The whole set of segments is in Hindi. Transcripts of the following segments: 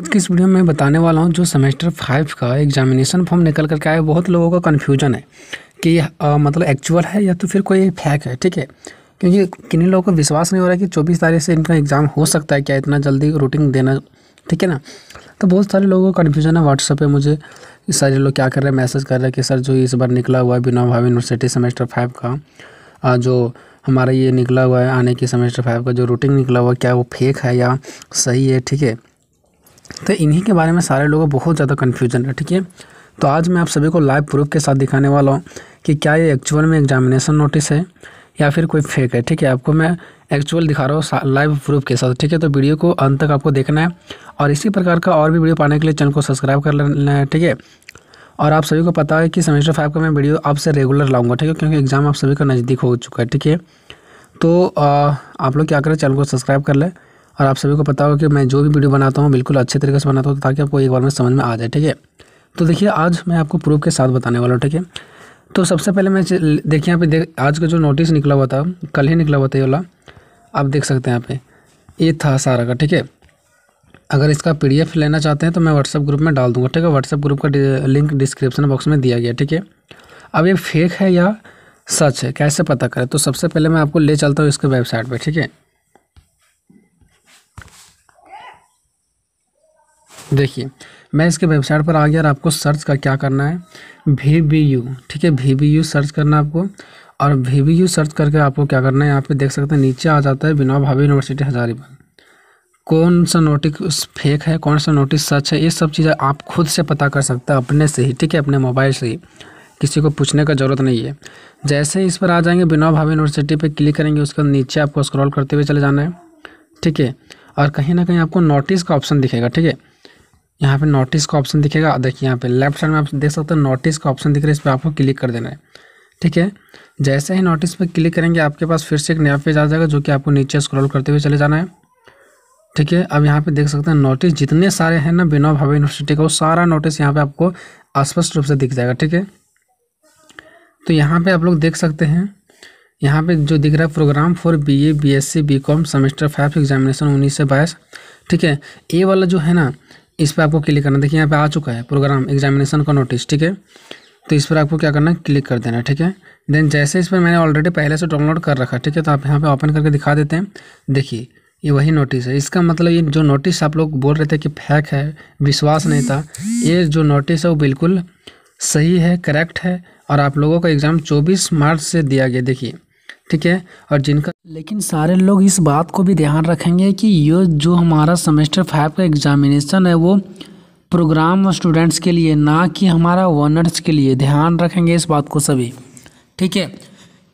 आज की इस वीडियो में बताने वाला हूँ जो सेमेस्टर फाइव का एग्जामिनेशन फॉर्म निकल करके आया बहुत लोगों का कन्फ्यूजन है कि आ, मतलब एक्चुअल है या तो फिर कोई फैक है ठीक है क्योंकि किन्हीं लोगों को विश्वास नहीं हो रहा है कि चौबीस तारीख से इनका एग्ज़ाम हो सकता है क्या इतना जल्दी रूटीन देना ठीक है ना तो बहुत सारे लोगों का कन्फ्यूजन है व्हाट्सअप पे मुझे सारे लोग क्या कर रहे हैं मैसेज कर रहे हैं कि सर जो इस बार निकला हुआ है बिना भाव यूनिवर्सिटी सेमेस्टर फाइव का जो हमारा ये निकला हुआ है आने की सेमेस्टर फाइव का जो रूटीन निकला हुआ है क्या वो फेक है या सही है ठीक है तो इन्हीं के बारे में सारे लोगों बहुत ज़्यादा कन्फ्यूजन है ठीक है तो आज मैं आप सभी को लाइव प्रूफ के साथ दिखाने वाला हूँ कि क्या ये एक्चुअल में एग्जामिनेशन नोटिस है या फिर कोई फेक है ठीक है आपको मैं एक्चुअल दिखा रहा हूँ लाइव प्रूफ के साथ ठीक है तो वीडियो को अंत तक आपको देखना है और इसी प्रकार का और भी वीडियो पाने के लिए चैनल को सब्सक्राइब कर लेना है ठीक है और आप सभी को पता है कि सेमेस्टर फाइव का मैं वीडियो आपसे रेगुलर लाऊंगा ठीक है क्योंकि एग्ज़ाम आप सभी का नज़दीक हो चुका है ठीक है तो आप लोग क्या करें चैनल को सब्सक्राइब कर लें और आप सभी को पता होगा कि मैं जो भी वीडियो बनाता हूँ बिल्कुल अच्छे तरीके से बनाता हूँ तो ताकि आपको एक बार में समझ में आ जाए ठीक है तो देखिए आज मैं आपको प्रूफ के साथ बताने वाला हूँ ठीक है तो सबसे पहले मैं देखिए यहाँ पे देख आज का जो नोटिस निकला हुआ था कल ही निकला हुआ था ये वाला आप देख सकते हैं यहाँ पे ये था सारा का ठीक है अगर इसका पीडीएफ लेना चाहते हैं तो मैं व्हाट्सअप ग्रुप में डाल दूँगा ठीक है व्हाट्सअप ग्रुप का लिंक डिस्क्रिप्शन बॉक्स में दिया गया ठीक है अब ये फेक है या सच है कैसे पता करें तो सबसे पहले मैं आपको ले चलता हूँ इसके वेबसाइट पर ठीक है देखिए मैं इसके वेबसाइट पर आ गया और आपको सर्च का क्या करना है वी वी यू ठीक है वी वी यू सर्च करना है आपको और वी वी यू सर्च करके आपको क्या करना है यहाँ पे देख सकते हैं नीचे आ जाता है बिना भाभी यूनिवर्सिटी हजारीबाग कौन सा नोटिस फेक है कौन सा नोटिस सच है ये सब चीज़ें आप खुद से पता कर सकते हैं अपने से ही ठीक है अपने मोबाइल से ही किसी को पूछने का ज़रूरत नहीं है जैसे इस पर आ जाएंगे बिना भावी यूनिवर्सिटी पर क्लिक करेंगे उसके नीचे आपको स्क्रॉल करते हुए चले जाना है ठीक है और कहीं ना कहीं आपको नोटिस का ऑप्शन दिखेगा ठीक है यहाँ पे नोटिस का ऑप्शन दिखेगा देखिए यहाँ पे लेफ्ट साइड में आप देख सकते हो नोटिस का ऑप्शन दिख रहा है इस पर आपको क्लिक कर देना है ठीक है जैसे ही नोटिस पे क्लिक करेंगे आपके पास फिर से एक नया पेज आ जाएगा जो कि आपको नीचे स्क्रॉल करते हुए चले जाना है ठीक है अब यहाँ पे देख सकते हैं नोटिस जितने सारे हैं ना बिना भावे यूनिवर्सिटी का वो सारा नोटिस यहाँ पे आपको स्पष्ट रूप से दिख जाएगा ठीक है तो यहाँ पे आप लोग देख सकते हैं यहाँ पे जो दिख रहा है program for B A B S C B Com semester five examination उन्नीस से बाईस ठीक है ए वाला जो है ना इस पर आपको क्लिक करना देखिए यहाँ पे आ चुका है प्रोग्राम एग्जामिनेशन का नोटिस ठीक है तो इस पर आपको क्या करना है क्लिक कर देना ठीक है देन जैसे इस पर मैंने ऑलरेडी पहले से डाउनलोड कर रखा ठीक है तो आप यहाँ पे ओपन करके दिखा देते हैं देखिए ये वही नोटिस है इसका मतलब ये जो नोटिस आप लोग बोल रहे थे कि फैक है विश्वास नहीं था ये जो नोटिस है वो बिल्कुल सही है करेक्ट है और आप लोगों का एग्ज़ाम 24 मार्च से दिया गया देखिए ठीक है और जिनका लेकिन सारे लोग इस बात को भी ध्यान रखेंगे कि ये जो हमारा सेमेस्टर फाइव का एग्जामिनेशन है वो प्रोग्राम और स्टूडेंट्स के लिए ना कि हमारा वनर्स के लिए ध्यान रखेंगे इस बात को सभी ठीक है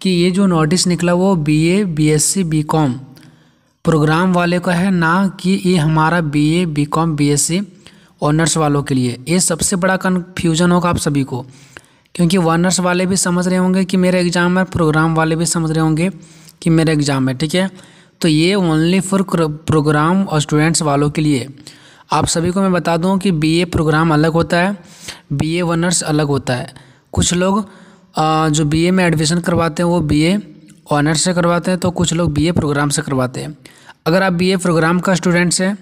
कि ये जो नोटिस निकला वो B A B S C B Com program वाले का है ना कि ये हमारा B A B Com B S C honours वालों के लिए ये सबसे बड़ा कन्फ्यूजन होगा आप सभी को क्योंकि वनर्स वाले भी समझ रहे होंगे कि मेरा एग्ज़ाम है प्रोग्राम वाले भी समझ रहे होंगे कि मेरा एग्ज़ाम है ठीक है तो ये ओनली फॉर प्रोग्राम और स्टूडेंट्स वालों के लिए आप सभी को मैं बता दूं कि बीए प्रोग्राम अलग होता है बीए वनर्स अलग होता है कुछ लोग जो बीए में एडमिशन करवाते हैं वो बीए ऑनर्स से करवाते हैं तो कुछ लोग बीए प्रोग्राम से करवाते हैं अगर आप बीए प्रोग्राम का स्टूडेंट्स हैं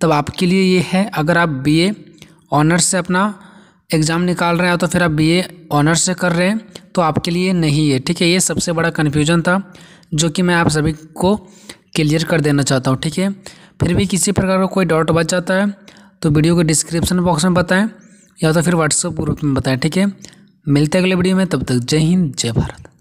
तब आपके लिए ये है अगर आप बी ऑनर्स से अपना एग्ज़ाम निकाल रहे हैं तो फिर आप बी ऑनर्स से कर रहे हैं तो आपके लिए नहीं है ठीक है ये सबसे बड़ा कन्फ्यूजन था जो कि मैं आप सभी को क्लियर कर देना चाहता हूँ ठीक है फिर भी किसी प्रकार का को कोई डाउट बच जाता है तो वीडियो के डिस्क्रिप्शन बॉक्स में बताएं या तो फिर व्हाट्सएप ग्रुप में बताएं ठीक है मिलते हैं अगले वीडियो में तब तक जय हिंद जय भारत